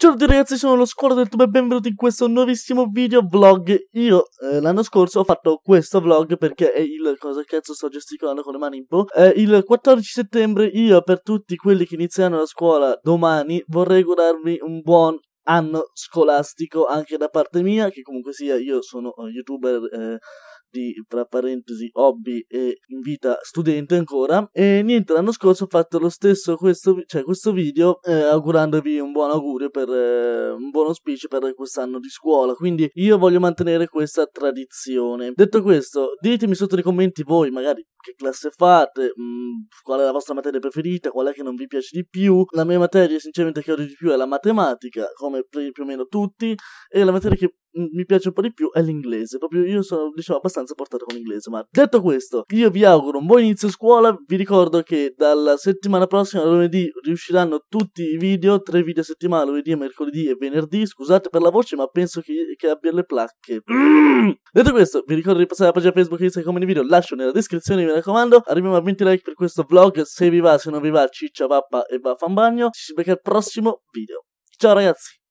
Ciao a tutti ragazzi, sono lo Squalo del Tube e benvenuti in questo nuovissimo video vlog. Io eh, l'anno scorso ho fatto questo vlog perché è il... cosa cazzo sto gesticolando con le mani in po'? Eh, il 14 settembre io per tutti quelli che inizieranno la scuola domani vorrei curarmi un buon anno scolastico anche da parte mia, che comunque sia io sono youtuber... Eh, di, tra parentesi, hobby e in vita studente ancora. E niente, l'anno scorso ho fatto lo stesso, questo, cioè, questo video, eh, augurandovi un buon augurio per eh, un buon auspicio per quest'anno di scuola. Quindi io voglio mantenere questa tradizione. Detto questo, ditemi sotto nei commenti voi, magari che classe fate, mh, mm, qual è la vostra materia preferita, qual è che non vi piace di più. La mia materia, sinceramente, che odio di più è la matematica, come più o meno tutti, e la materia che mi piace un po' di più è l'inglese. Proprio io sono, diciamo, abbastanza portato con l'inglese. Ma detto questo, io vi auguro un buon inizio scuola. Vi ricordo che dalla settimana prossima, lunedì, riusciranno tutti i video. Tre video a settimana, lunedì, mercoledì e venerdì. Scusate per la voce, ma penso che, che abbia le placche. Detto questo, vi ricordo di passare alla pagina Facebook Insta come video. Lascio nella descrizione, mi raccomando. Arriviamo a 20 like per questo vlog. Se vi va, se non vi va, ciccia, pappa e va a fan bagno. Ci si becca al prossimo video. Ciao ragazzi!